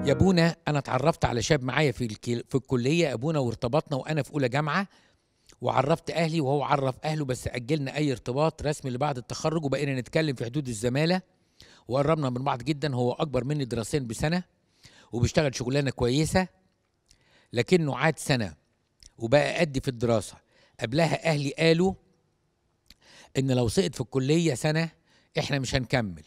يا ابونا انا اتعرفت على شاب معايا في الكل... في الكليه ابونا وارتبطنا وانا في اولى جامعه وعرفت اهلي وهو عرف اهله بس اجلنا اي ارتباط رسمي لبعد التخرج وبقينا نتكلم في حدود الزماله وقربنا من بعض جدا هو اكبر مني دراسين بسنه وبيشتغل شغلانه كويسه لكنه عاد سنه وبقى قد في الدراسه قبلها اهلي قالوا ان لو سقط في الكليه سنه احنا مش هنكمل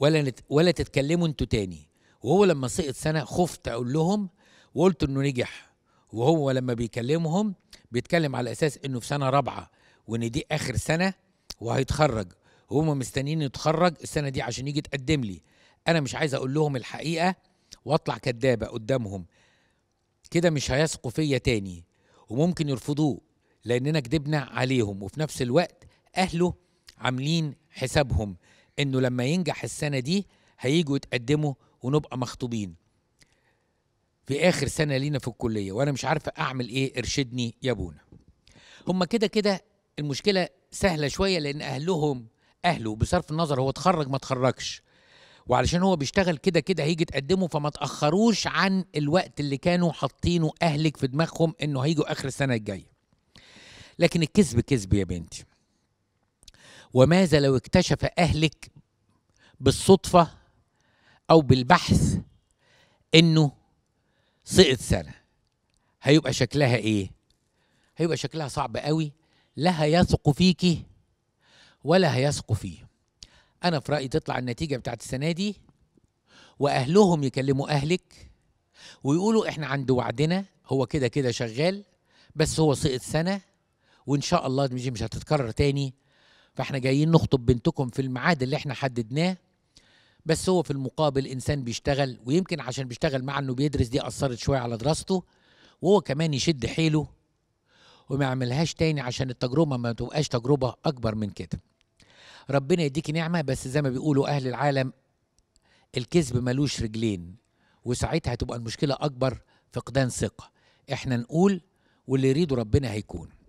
ولا نت ولا تتكلموا انتوا تاني وهو لما سقط سنه خفت اقول لهم وقلت انه نجح وهو لما بيكلمهم بيتكلم على اساس انه في سنه رابعه وان دي اخر سنه وهيتخرج وهم مستنيين يتخرج السنه دي عشان يجي يتقدم لي انا مش عايز اقول لهم الحقيقه واطلع كدابه قدامهم كده مش هيثقوا فيا تاني وممكن يرفضوه لاننا كدبنا عليهم وفي نفس الوقت اهله عاملين حسابهم انه لما ينجح السنه دي هيجوا يتقدموا ونبقى مخطوبين في اخر سنه لينا في الكليه وانا مش عارفه اعمل ايه ارشدني يا بونا هما كده كده المشكله سهله شويه لان اهلهم اهله بصرف النظر هو اتخرج ما اتخرجش وعلشان هو بيشتغل كده كده هيجي تقدمه فما تاخروش عن الوقت اللي كانوا حاطينه اهلك في دماغهم انه هيجوا اخر السنه الجايه لكن الكذب كذب يا بنتي وماذا لو اكتشف اهلك بالصدفه او بالبحث انه سقط سنه هيبقى شكلها ايه هيبقى شكلها صعب قوي لا هيثق فيكي ولا هيثقوا فيه انا في رايي تطلع النتيجه بتاعت السنه دي واهلهم يكلموا اهلك ويقولوا احنا عند وعدنا هو كده كده شغال بس هو سقط سنه وان شاء الله مش هتتكرر تاني فاحنا جايين نخطب بنتكم في الميعاد اللي احنا حددناه بس هو في المقابل انسان بيشتغل ويمكن عشان بيشتغل مع انه بيدرس دي اثرت شويه على دراسته وهو كمان يشد حيله وما يعملهاش تاني عشان التجربه ما تبقاش تجربه اكبر من كده ربنا يديك نعمه بس زي ما بيقولوا اهل العالم الكذب ملوش رجلين وساعتها هتبقى المشكله اكبر فقدان ثقه احنا نقول واللي يريده ربنا هيكون